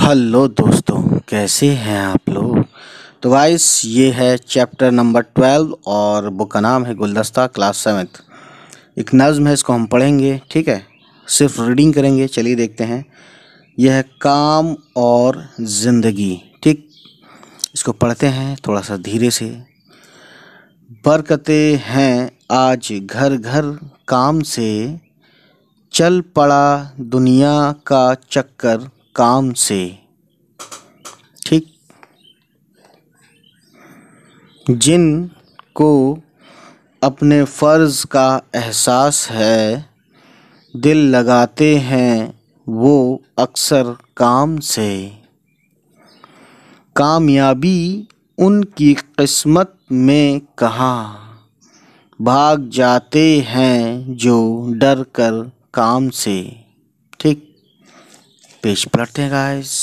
hello दोस्तों कैसे हैं आप लोग तो वाइस ये है चैप्टर नंबर ट्वेल्व और बुक का नाम है गुलदस्ता क्लास सेवन्थ एक नज़म है इसको हम पढ़ेंगे ठीक है सिर्फ रीडिंग करेंगे चलिए देखते हैं यह है काम और ज़िंदगी ठीक इसको पढ़ते हैं थोड़ा सा धीरे से बरकतें हैं आज घर घर काम से चल पड़ा दुनिया का चक्कर काम से ठीक जिन को अपने फ़र्ज़ का एहसास है दिल लगाते हैं वो अक्सर काम से कामयाबी उनकी किस्मत में कहाँ भाग जाते हैं जो डर कर काम से ठीक पेज पलटते हैं गाइस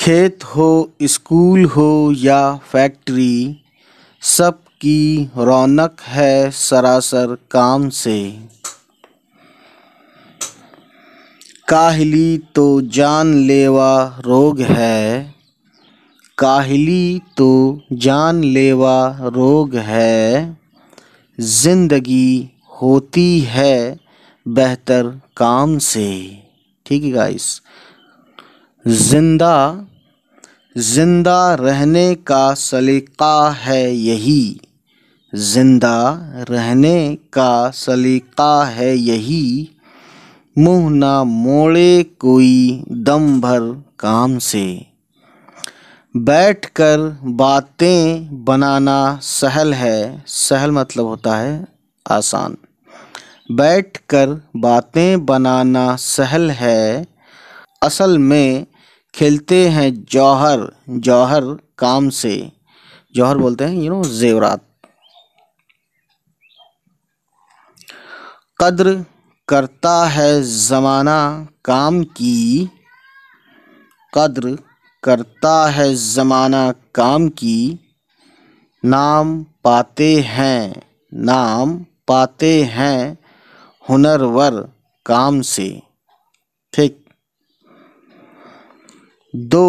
खेत हो स्कूल हो या फैक्ट्री सब की रौनक है सरासर काम से काहली तो जानलेवा रोग है काहली तो जानलेवा रोग है ज़िंदगी होती है बेहतर काम से ठीक है गाइस जिंदा जिंदा रहने का सलीका है यही जिंदा रहने का सलीका है यही मुँह ना मोड़े कोई दम भर काम से बैठकर बातें बनाना सहल है सहल मतलब होता है आसान बैठकर बातें बनाना सहल है असल में खेलते हैं जौहर जौहर काम से जौहर बोलते हैं यू नो जेवरात कद्र करता है ज़माना काम की कद्र करता है ज़माना काम की नाम पाते हैं नाम पाते हैं हुनरवर काम से ठीक दो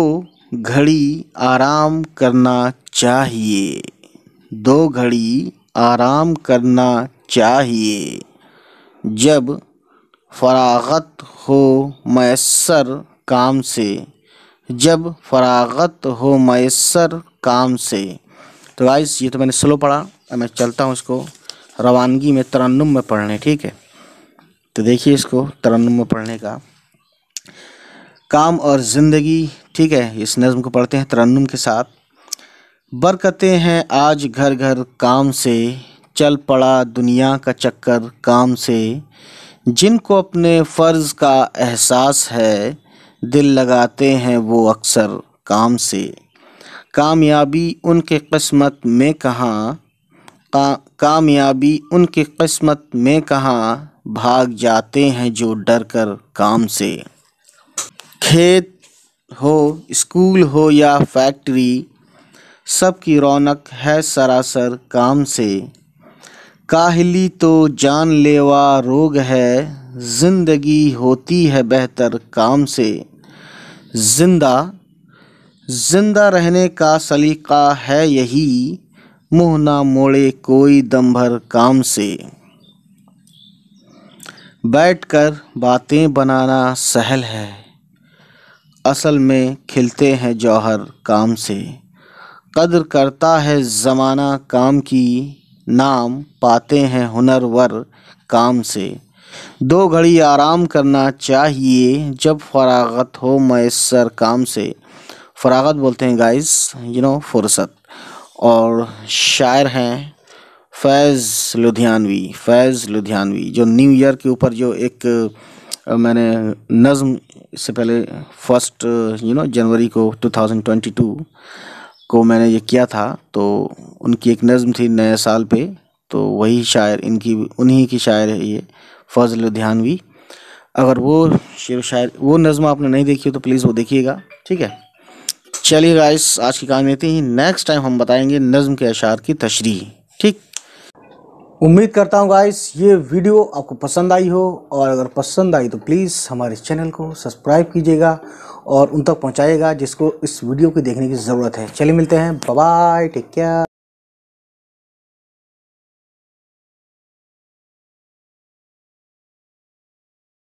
घड़ी आराम करना चाहिए दो घड़ी आराम करना चाहिए जब फरागत हो मैसर काम से जब फरागत हो मैसर काम से तो गाइस ये तो मैंने स्लो पढ़ा मैं चलता हूँ इसको रवानगी में तरन्नुम में पढ़ने ठीक है तो देखिए इसको तरन्नुम में पढ़ने का काम और ज़िंदगी ठीक है इस नज़म को पढ़ते हैं तरन्नुम के साथ बरकतें हैं आज घर घर काम से चल पड़ा दुनिया का चक्कर काम से जिनको अपने फ़र्ज़ का एहसास है दिल लगाते हैं वो अक्सर काम से कामयाबी उनके किस्मत में कहाँ का कामयाबी उनके किस्मत में कहाँ भाग जाते हैं जो डर कर काम से खेत हो स्कूल हो या फैक्ट्री सब की रौनक है सरासर काम से काहली तो जानलेवा रोग है ज़िंदगी होती है बेहतर काम से जिंदा जिंदा रहने का सलीका है यही मुँह ना मोड़े कोई दम भर काम से बैठकर बातें बनाना सहल है असल में खिलते हैं जौहर काम से कदर करता है ज़माना काम की नाम पाते हैं हुनरवर काम से दो घड़ी आराम करना चाहिए जब फरागत हो मैसर काम से फरागत बोलते हैं गाइस यू नो फुर्सत और शायर हैं फैज़ लुधियानवी फैज़ लुधियानवी जो न्यू ईयर के ऊपर जो एक मैंने नज़म इससे पहले फर्स्ट यू नो जनवरी को 2022 को मैंने ये किया था तो उनकी एक नज़म थी नए साल पे तो वही शायर इनकी उन्हीं की शायर है ये फ़ज़ल ध्यानवी अगर वो शेर शायर वो नज़म आपने नहीं देखी हो तो प्लीज़ वो देखिएगा ठीक है चलिए गाइस आज की कहानी इतनी ही नेक्स्ट टाइम हम बताएंगे नज़म के अशार की तशरी ठीक उम्मीद करता हूँ गाइस ये वीडियो आपको पसंद आई हो और अगर पसंद आई तो प्लीज़ हमारे चैनल को सब्सक्राइब कीजिएगा और उन तक पहुँचाइएगा जिसको इस वीडियो को देखने की ज़रूरत है चलिए मिलते हैं बाय टेक केयर